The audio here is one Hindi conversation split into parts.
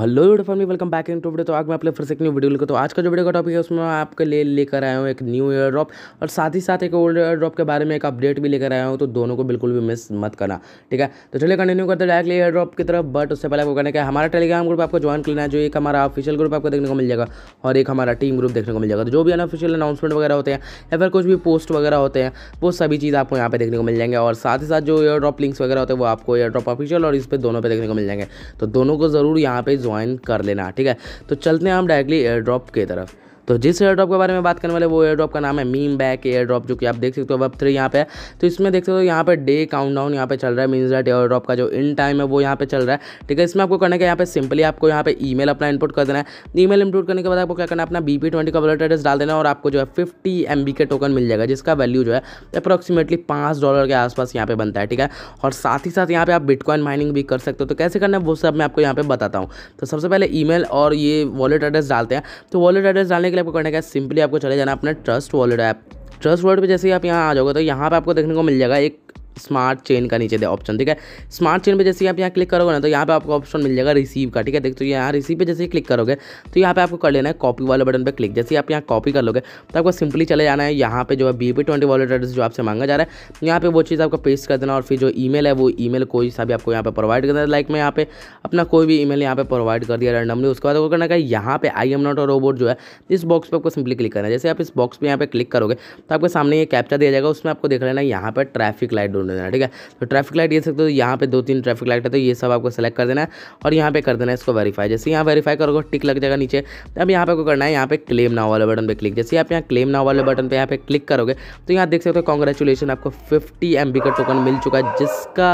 hello YouTube family welcome back in to video तो आज मैं अपने फिर से एक न्यू वीडियो लेकर तो आज का जो वीडियो का टॉपिक है उसमें मैं आपके लिए लेकर आया हूँ एक न्यू ईयर ड्रॉप और साथ ही साथ एक ओल्ड ईयर ड्रॉप के बारे में एक अपडेट भी लेकर आया हूँ तो दोनों को बिल्कुल भी मिस मत करना ठीक है तो चलिए कंटिन्यू करते डायरेक्टली ईयर ड्रॉप की तरफ बट उससे पहले आपको कहना है हमारा टेलीग्राम ग्रुप आपको ज्वाइन करना है जो एक हमारा ऑफिशियल ग्रुप आपको देखने को मिल जाएगा और एक हमारा टीम ग्रुप देखने को मिल जाएगा तो जो भी अनऑफिशियल अनाउंसमेंट वगैरह होते हैं या फिर कुछ भी पोस्ट वगैरह होते हैं वो सभी चीज़ आपको यहाँ पर देखने को मिल जाएंगे और साथ ही साथ जो ईयर ड्रॉप लिंक्स वगैरह होते हैं वो आपको ईयर ड्रॉप ऑफिशियल और इस पर दोनों पर देखने को मिल जाएंगे तो दोनों को जरूर यहाँ पर ज्वाइन कर लेना ठीक है तो चलते हैं हम डायरेक्टली एयर ड्रॉप की तरफ तो जिस एयर ड्रॉप के बारे में बात करने वाले वो एयर ड्रॉप का नाम है मीम बैक एयर ड्रॉप जो कि आप देख सकते हो वेब थ्री यहाँ पे तो इसमें देख सकते हो यहाँ पे डे काउंट डाउन यहाँ पे चल रहा है मीन डेट एयर ड्रॉप का जो इन टाइम है वो यहाँ पे चल रहा है ठीक है इसमें आपको करने का यहाँ पे सिंपली आपको यहाँ पे ई अपना इनपुट कर देना है ई इनपुट करने के बाद आपको क्या करना है अपना बीपी ट्वेंटी का वॉलेट एड्रेस डाल देना है और आपको जो है फिफ्टी एम के टोकन मिल जाएगा जिसका वैल्यू जो है अप्रॉक्सीमेटली पाँच डॉलर के आसपास यहाँ पे बनता है ठीक है और साथ ही साथ यहाँ पे आप बिटकॉइन माइनिंग भी कर सकते हो तो कैसे करना है वो सब मैं आपको यहाँ पे बताता हूँ तो सबसे पहले ई और ये वॉलेट एड्रेस डालते हैं तो वॉलेट एड्रेस डालने लिए आपको करने का सिंपली आपको चले जाना अपना trust wallet app trust wallet पर जैसे आप यहाँ आ जाओगे तो यहाँ पर आपको देखने को मिल जाएगा एक स्मार्ट चेन का नीचे दे ऑप्शन ठीक है स्मार्ट चेन पे जैसे आप यहाँ क्लिक करोगे ना तो यहाँ पे आपको ऑप्शन मिल जाएगा रिसीव का ठीक है देख तो यहाँ रिसीव पे जैसे ही क्लिक करोगे तो यहाँ पे आपको कर लेना है कॉपी वाले बटन पे क्लिक जैसे आप यहाँ कॉपी कर लोगे तो आपको सिंपली चले जाना है यहाँ पे जो है बी पी ट्वेंटी वाले एड्रेस जो आपसे मांगा जा रहा है यहाँ पे वो चीज़ आपको पेस्ट कर देना और फिर जो ई है वो मेल कोई सा भी आपको यहाँ पर प्रोवाइड कर है लाइक मैं यहाँ पे अपना कोई भी मेल यहाँ पे प्रोवाइड कर दिया रैंडमली उसके बाद करना है यहाँ पे आई एम नॉट और रोबोट जो है इस बॉक्स पर आपको सिंपली क्लिक करना है जैसे आप इस बॉक्स पर यहाँ पे क्लिक करोगे तो आपके सामने ये कैप्चा दिया जाएगा उसमें आपको देख लेना यहाँ पर ट्रैफिक लाइट कर देना है ठीक है तो ट्रैफिक लाइट ये सकते हो यहाँ पे दो तीन ट्रैफिक लाइट है तो ये सब आपको सेलेक्ट कर देना है और यहाँ पे कर देना है इसको वेरीफाई जैसे यहाँ वेरीफाई करोगे टिक लग जाएगा नीचे अब यहाँ पे आपको करना है यहाँ पे क्लेम नाव वाले बटन पर क्लिक जैसे आप यहाँ क्लेम नाव वाले बटन पर यहाँ पे क्लिक करोगे तो यहाँ देख सकते हो कॉन्ग्रेचुलेसन आपको फिफ्टी एम का टोकन मिल चुका है जिसका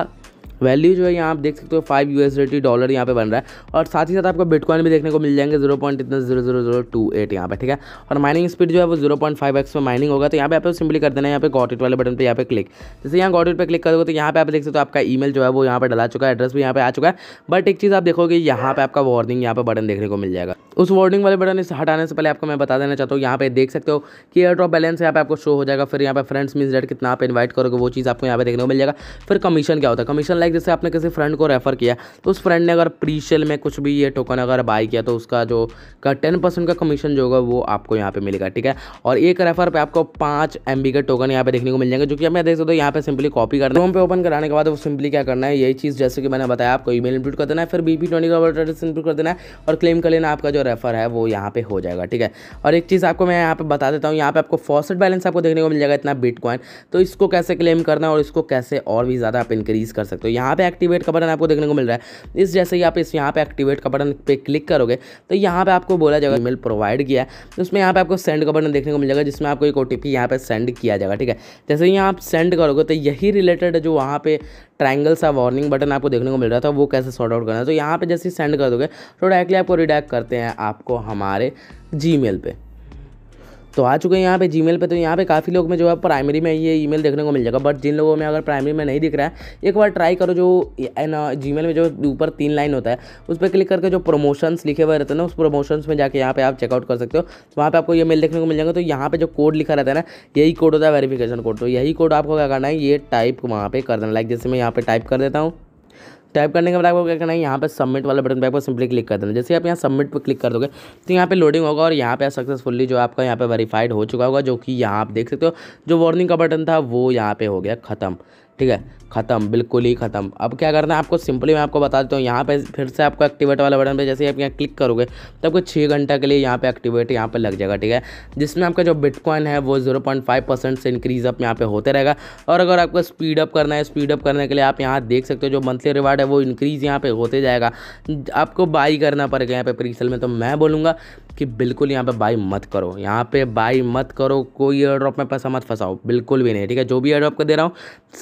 वैल्यू जो है यहाँ आप देख सकते हो फाइव यू एस डॉलर यहाँ पे बन रहा है और साथ ही साथ आपको बिटकॉइन भी देखने को मिल जाएंगे जीरो पॉइंट इतना zero zero zero two eight यहाँ पर ठीक है और माइनिंग स्पीड जो है वो जीरो पॉइंट फाइव एक्स में माइनिंग होगा तो यहाँ पे आपको सिंपली कर देना है यहाँ पे गॉट इट वाले बटन पर यहाँ पे क्लिक जैसे यहाँ गॉट इट पर क्लिक करोगे तो यहाँ पे आप देख सकते हो आपका ई जो है वो यहाँ पर डला चुका है एड्रेस भी यहाँ पे आ चुका है बट एक चीज़ आप देखोगे यहाँ पे आपका वार्निंग यहाँ पर बटन देखने को मिल जाएगा उस वार्निंग वाले बटन इस हटाने से पहले आपको मैं बता देना चाहता हूँ यहाँ पे देख सकते हो कि एयर ड्रॉप बैलेंस यहाँ पे आपको शो हो जाएगा फिर यहाँ पे फ्रेंड्स मीन डेट कितना आप इनवाइट करोगे वो चीज़ आपको यहाँ पे देखने को मिल जाएगा फिर कमीशन क्या होता है कमीशन लाइक जैसे आपने किसी फ्रेंड को रेफर किया तो उस फ्रेंड ने अगर प्री सेल में कुछ भी ये टोकन अगर बाई किया तो उसका जो का टेन का कमीशन जो होगा वो आपको यहाँ पर मिलेगा ठीक है और एक रेफर पर आपको पाँच एम के टोकन यहाँ पे देखने को मिल जाएंगे जो कि आप देख सकते हो यहाँ पे सिंपली कॉपी करना है पे ओपन कराने के बाद वो सिंपली क्या करना है यही चीज़ जैसे कि मैंने बताया आपको ई मेल कर देना है फिर बी पी ट्वेंटी का कर देना है और क्लेम कर लेना आपका जो रेफर है वो यहाँ पे हो जाएगा ठीक है और एक चीज़ आपको मैं यहाँ पे बता देता हूँ यहाँ पे आपको फॉसेट बैलेंस आपको देखने को मिल जाएगा इतना बिटकॉइन तो इसको कैसे क्लेम करना है और इसको कैसे और भी ज़्यादा आप इंक्रीज़ कर सकते हो यहाँ पे एक्टिवेट का बटन आपको देखने को मिल रहा है इस जैसे ही आप इस यहाँ पर एक्टिवेट का बटन पर क्लिक करोगे तो यहाँ पर आपको बोला जाएगा ईमेल प्रोवाइड किया है उसमें यहाँ पर आपको सेंड का बटन देखने को मिल जाएगा जिसमें आपको एक ओ टी पी यहाँ पर सेंड किया जाएगा ठीक है जैसे ही आप सेंड करोगे तो यही रिलेटेड जो वहाँ पे ट्रायंगल सा वार्निंग बटन आपको देखने को मिल रहा था वो कैसे सॉर्ट आउट करना है तो यहाँ पे जैसे सेंड कर दोगे तो डायरेक्टली आपको रिडैक्ट करते हैं है आपको हमारे जी मेल पर तो आ चुके हैं यहाँ पे जी पे तो यहाँ पे काफ़ी लोग में जो है प्राइमरी में ये ईमेल देखने को मिल जाएगा बट जिन लोगों में अगर प्राइमरी में नहीं दिख रहा है एक बार ट्राई करो जो मेल में जो ऊपर तीन लाइन होता है उस पर क्लिक करके जो प्रमोशंस लिखे हुए रहते हैं ना उस प्रमोशंस में जाके यहाँ पे आप चेकआउट कर सकते हो तो वहाँ पर आपको ये मेल देखने को मिल जाएगा तो यहाँ पर जो कोड लिखा रहता है ना यही कोड होता है वेरीफिकेशन कोड तो यही कोड आपको क्या करना है ये टाइप वहाँ पर कर देना लाइक जैसे मैं यहाँ पर टाइप कर देता हूँ टाइप करने के बाद आपको क्या करना है यहाँ पे सबमिट वाला बटन पे आपको सिंपली क्लिक कर देना जैसे आप यहाँ सबमिट पर क्लिक कर दोगे तो यहाँ पे लोडिंग होगा और यहाँ पे सक्सेसफुली जो आपका यहाँ पे वेरीफाइड हो चुका होगा जो कि यहाँ आप देख सकते हो जो वार्निंग का बटन था वो यहाँ पे हो गया खत्म ठीक है ख़त्म बिल्कुल ही ख़त्म अब क्या करना है आपको सिंपली मैं आपको बता देता हूँ यहाँ पे फिर से आपको एक्टिवेट वाला बटन पे जैसे आप यहाँ क्लिक करोगे तो आपको छः घंटा के लिए यहाँ पे एक्टिवेट यहाँ पे लग जाएगा ठीक है जिसमें आपका जो बिटकॉइन है वो जीरो पॉइंट फाइव परसेंट से इंक्रीज अप यहाँ पे होते रहेगा और अगर आपको स्पीड अप करना है स्पीड अप करने के लिए आप यहाँ देख सकते हो जो मंथली रिवार्ड है वो इंक्रीज़ यहाँ पर होते जाएगा आपको बाई करना पड़ेगा यहाँ पे प्रीसल में तो मैं बोलूँगा कि बिल्कुल यहाँ पे बाई मत करो यहाँ पे बाई मत करो कोई एयर ड्रॉप में पैसा मत फंसाओ बिल्कुल भी नहीं ठीक है जो भी एयर ड्रॉप का दे रहा हूँ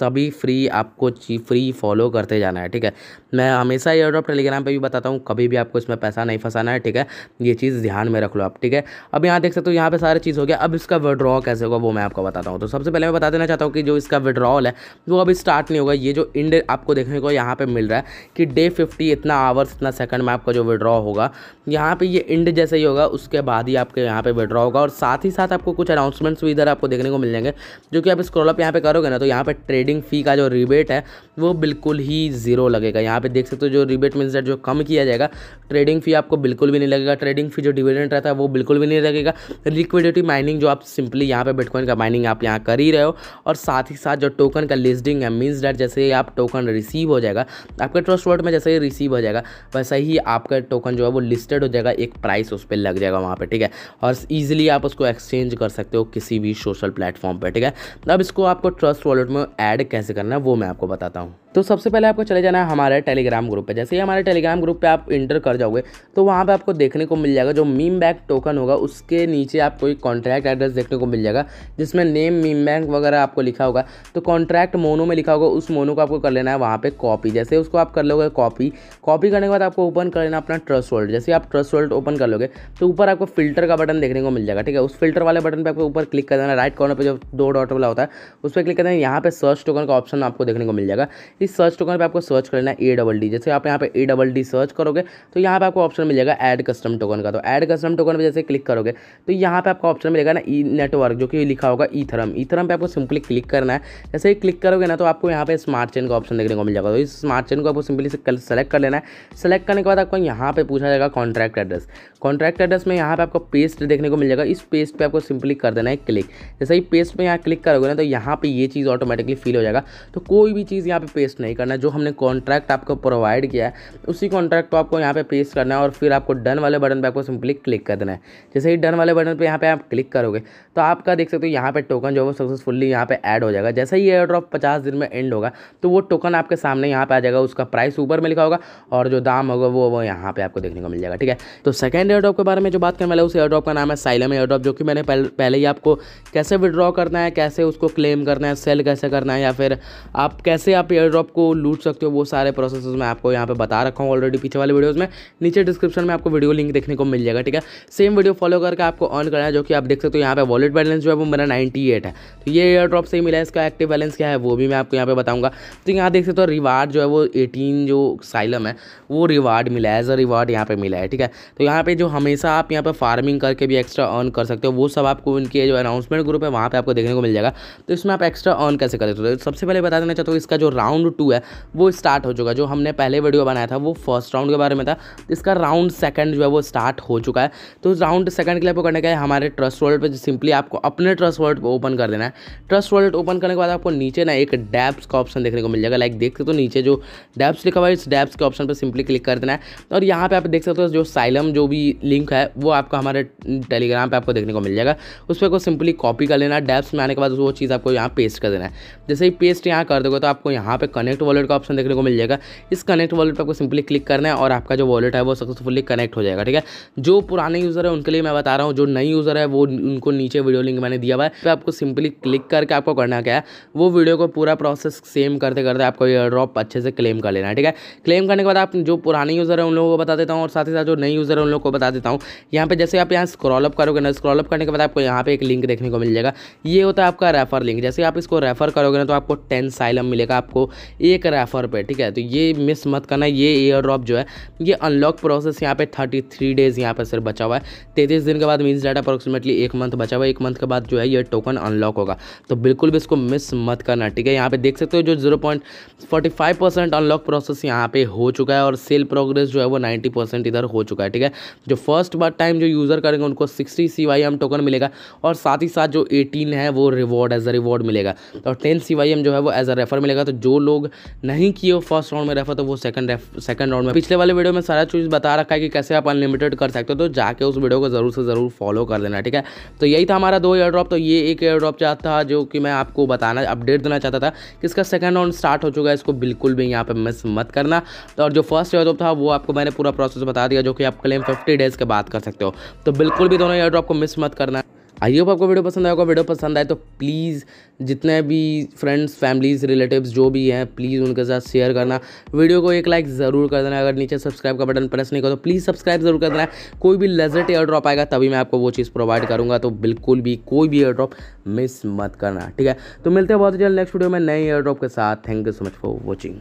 सभी फ्री आपको फ्री फॉलो करते जाना है ठीक है मैं हमेशा एयर ड्रॉप टेलीग्राम पर भी बताता हूँ कभी भी आपको इसमें पैसा नहीं फंसाना है ठीक है ये चीज़ ध्यान में रख लो आप ठीक है अब यहाँ देख सकते हो यहाँ पर सारे चीज़ हो गया अब इसका विड्रॉ कैसे होगा वो मैं आपको बताता हूँ तो सबसे पहले मैं बता देना चाहता हूँ कि जो इसका विड्रॉल है वो अभी स्टार्ट नहीं होगा ये जो इंड आपको देखने को यहाँ पर मिल रहा है कि डे फिफ्टी इतना आवर्स इतना सेकंड में आपका जो विड्रॉ होगा यहाँ पर ये इंड जैसे ही होगा उसके बाद ही आपके यहाँ पर विड्रॉ होगा और साथ ही साथ आपको कुछ अनाउंसमेंट्स भी इधर आपको देखने को मिल जाएंगे जो कि आप स्क्रॉल अप यहाँ पर करोगे ना तो यहाँ पर ट्रेडिंग फी का जो रिबेट है वो बिल्कुल ही ज़ीरो लगेगा यहाँ यहाँ पे देख सकते हो जो रिबेट मिल डेट जो कम किया जाएगा ट्रेडिंग फी आपको बिल्कुल भी नहीं लगेगा ट्रेडिंग फी जो डिविडेंट रहता है वो बिल्कुल भी नहीं लगेगा लिक्विडिटी माइनिंग जो आप सिंपली यहाँ पे बिटकॉइन का माइनिंग आप यहाँ कर ही रहे हो और साथ ही साथ जो टोकन का लिस्टिंग है मीन्स डेट जैसे आप टोकन रिसीव हो जाएगा आपके ट्रस्ट वर्ड में जैसे ही रिसीव हो जाएगा वैसे ही आपका टोकन जो है वो लिस्टेड हो जाएगा एक प्राइस उस पर लग जाएगा वहाँ पर ठीक है और ईजिली आप उसको एक्सचेंज कर सकते हो किसी भी सोशल प्लेटफॉर्म पर ठीक है अब इसको आपको ट्रस्ट वॉलेट में ऐड कैसे करना है वो मैं आपको बताता हूँ तो सबसे पहले आपको चले जाना है हमारे टेलीग्राम ग्रुप है जैसे ही हमारे टेलीग्राम ग्रुप पे आप इंटर कर जाओगे तो वहाँ पे आपको देखने को मिल जाएगा जो मीम बैग टोकन होगा उसके नीचे आपको एक कॉन्ट्रैक्ट एड्रेस देखने को मिल जाएगा जिसमें नेम मीम बैंक वगैरह आपको लिखा होगा तो कॉन्ट्रैक्ट मोनो में लिखा होगा उस मोनो को आपको कर लेना है वहाँ पर कॉपी जैसे उसको आप कर लोगे कॉपी कॉपी करने के बाद आपको ओपन कर लेना अपना ट्रस्ट वोल्ट जैसे आप ट्रस्ट वोल्ट ओपन कर लोगे तो ऊपर आपको फिल्टर का बटन देखने को मिल जाएगा ठीक है उस फिल्टर वाले बटन पर आपको ऊपर क्लिक कर देना राइट कॉर्नर पर जो दो डॉट वाला होता है उस पर क्लिक कर देना यहाँ पर सर्च टोकन का ऑप्शन आपको देखने को मिल जाएगा इस सर्च टोकन पर आपको सर्च करना है डबल डी जैसे आप यहाँ पे ए डबल डी सर्च करोगे तो यहाँ पे आपको ऑप्शन मिल जाएगा ऐड कस्टम टोकन का तो ऐड कस्टम टोकन पर जैसे क्लिक करोगे तो यहाँ पे आपको ऑप्शन मिलेगा ना ई e नेटवर्क जो कि लिखा होगा ईथरम ईथरम पे आपको सिंपली क्लिक करना है जैसे ही क्लिक करोगे ना तो आपको यहाँ पे स्मार्ट चेन का ऑप्शन देखने को मिल जाएगा तो इस स्मार्ट चेन को आपको सिंपली से सेलेक्ट कर लेना है सेलेक्ट करने के बाद आपको यहाँ पर पूछा जाएगा कॉन्ट्रैक्ट एड्रेस कॉन्ट्रैक्ट एड्रेस में यहाँ पर आपको पेस्ट देखने को मिल जाएगा इस पेस्ट पर आपको सिंपली कर देना है क्लिक जैसे ही पेस्ट पर यहाँ क्लिक करोगे ना तो यहाँ पे ये चीज़ ऑटोमेटिकली फिल हो जाएगा तो कोई भी चीज़ यहाँ पे पेस्ट नहीं करना जो हमने कॉन्ट्रैक्ट आपको आपको प्रोवाइड किया है उसी कॉन्ट्रैक्ट को आपको यहाँ पे पेस्ट करना है और फिर आपको डन वाले बटन पर आपको सिंपली क्लिक कर देना है जैसे ही डन वाले बटन पर यहाँ पर आप क्लिक करोगे तो आपका देख सकते हो यहाँ पर टोकन जो है वो सक्सेसफुल्ली यहाँ पर ऐड हो जाएगा जैसे ही एयर ड्रॉप पचास दिन में एंड होगा तो वो टोकन आपके सामने यहाँ पर आ जाएगा उसका प्राइस ऊपर में लिखा होगा और जो दाम होगा वो वो यहाँ पर आपको देखने को मिल जाएगा ठीक है तो सेकेंड एयर ड्रॉप के बारे में जो बात करने वाला है उस एयर ड्रॉप का नाम है साइलम एयर ड्रॉप जो कि मैंने पहले ही आपको कैसे विड्रॉ करना है कैसे उसको क्लेम करना है सेल कैसे करना है या फिर आप कैसे आप एयर ड्रॉप को लूट सकते हो वो सारे प्रोसेस प्रोसेस मैं आपको यहाँ पे बता रखा हूँ ऑलरेडी पीछे वाले वीडियोज़ में नीचे डिस्क्रिप्शन में आपको वीडियो लिंक देखने को मिल जाएगा ठीक है सेम वीडियो फॉलो करके आपको ऑन करना है जो कि आप देख सकते हो यहाँ पे वॉलेट बैलेंस जो है वो मेरा नाइन्टी है तो ये एयर ड्रॉप से ही मिला है इसका एक्टिव बैलेंस क्या है वो भी मैं आपको यहाँ पे बताऊँगा तो यहाँ देख सकते हो रिवार्ड जो है वो एटीन जो साइलम है वो रिवार्ड मिला है एज अ रिवार्ड यहाँ पर मिला है ठीक है तो यहाँ पे जो हमेशा आप यहाँ पर फार्मिंग करके भी एक्स्ट्रा अर्न कर सकते हो वो सब आपको उनके जो अनाउंसमेंट ग्रुप है वहाँ पर आपको देखने को मिल जाएगा तो इसमें आप एक्स्ट्रा अर्न कैसे कर सकते हो सबसे पहले बता देना चाहते हो इसका जो राउंड टू है वो स्टार्ट हो चुका जो हमने पहले वीडियो बनाया था वो फर्स्ट राउंड के बारे में था इसका राउंड सेकंड जो है वो स्टार्ट हो चुका है तो राउंड सेकंड के लिए आपको करने का है हमारे ट्रस्ट वर्ल्ड पर सिंपली आपको अपने ट्रस्ट वर्ल्ड पर ओपन कर देना है ट्रस्ट वर्ल्ड ओपन करने के बाद आपको नीचे ना एक डैप्स का ऑप्शन देखने को मिल जाएगा लाइक देख सकते हो नीचे जो डैप्स लिखा हुआ है इस डैप्स के ऑप्शन पर सिंपली क्लिक कर देना है और यहाँ पर आप देख सकते हो जो साइलम जो भी लिंक है वो आपको हमारे टेलीग्राम पर आपको देखने को मिल जाएगा उस पर को सिंपली कॉपी कर लेना डैप्स में आने के बाद वो चीज़ आपको यहाँ पेस्ट कर देना है जैसे ही पेस्ट यहाँ कर दोगे तो आपको यहाँ पे कनेक्ट वॉलेट का ऑप्शन देखने को मिल जाएगा इस कनेक्ट वॉलेट पर आपको सिंपली क्लिक करना है और आपका जो वॉलेट है वो सक्सेसफुली कनेक्ट हो जाएगा ठीक है जो पुराने यूज़र है उनके लिए मैं बता रहा हूँ जो नई यूज़र है वो उनको नीचे वीडियो लिंक मैंने दिया हुआ है तो आपको सिंपली क्लिक करके आपको करना क्या है वो वीडियो को पूरा प्रोसेस सेम करते करते आपको ईयर ड्रॉप अच्छे से क्लेम कर लेना है ठीक है क्लेम करने के बाद आप जो पुराने यूज़र है उन लोगों को बता देता हूँ और साथ ही साथ जो नई यूज़र है उन लोगों को बता देता हूँ यहाँ पे जैसे आप यहाँ स्क्रॉल अप करोगे ना अप करने के बाद आपको यहाँ पे एक लिंक देखने को मिल जाएगा ये होता है आपका रेफर लिंक जैसे आप इसको रेफर करोगे ना तो आपको टेन साइलम मिलेगा आपको एक रेफर पर ठीक है तो ये मिस मत करना ये एयर ड्रॉप जो है ये अनलॉक प्रोसेस यहाँ पे थर्टी थ्री डेज़ यहाँ पे सिर्फ बचा हुआ है तैतीस दिन के बाद मीन्स डाटा अप्रोक्सीमेटली एक मंथ बचा हुआ है एक मंथ के बाद जो है ये टोकन अनलॉक होगा तो बिल्कुल भी इसको मिस मत करना ठीक है यहाँ पे देख सकते हो जो zero point forty five percent unlock process यहाँ पे हो चुका है और सेल प्रोग्रेस जो है वो नाइन्टी परसेंट इधर हो चुका है ठीक है जो फर्स्ट बार टाइम जो यूज़र करेंगे उनको sixty C Y M token मिलेगा और साथ ही साथ जो एटीन है वो रिवॉर्ड एज अ रिवॉर्ड मिलेगा और टेन सी वाई एम जो है वो एज अ रेफर मिलेगा तो जो लोग नहीं किए फर्स्ट राउंड में रेफर तो वो सेकंड सेकंड राउंड में पिछले वाले वीडियो में सारा चीज़ बता रखा है कि कैसे आप अनलिमिटेड कर सकते हो तो जाके उस वीडियो को ज़रूर से ज़रूर फॉलो कर देना ठीक है तो यही था हमारा दो एयर ड्रॉप तो ये एक एयर ड्रॉप चाहता था जो कि मैं आपको बताना अपडेट देना चाहता था कि इसका सेकंड राउंड स्टार्ट हो चुका है इसको बिल्कुल भी यहाँ पर मिस मत करना और जो फर्स्ट एयर ड्रॉप था वो आपको मैंने पूरा प्रोसेस बता दिया जो कि आप क्लेम फिफ्टी डेज़ के बाद कर सकते हो तो बिल्कुल भी दोनों एयर ड्रॉप को मिस मत करना आई होप आपको वीडियो पसंद आया होगा वीडियो पसंद आए तो प्लीज़ जितने भी फ्रेंड्स फैमिलीज़ रिलेटिव्स जो भी हैं प्लीज़ उनके साथ शेयर करना वीडियो को एक लाइक ज़रूर कर देना अगर नीचे सब्सक्राइब का बटन प्रेस नहीं करो तो प्लीज़ सब्सक्राइब ज़रूर कर देना कोई भी लेजर्ट एयर ड्रॉप आएगा तभी मैं आपको वो चीज़ प्रोवाइड करूँगा तो बिल्कुल भी कोई भी एयर ड्रॉप मिस मत करना ठीक है तो मिलते हैं बहुत जल्द नेक्स्ट वीडियो में नए एयर ड्रॉप के साथ thank you so much for watching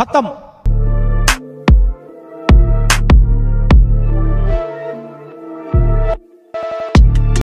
खत्म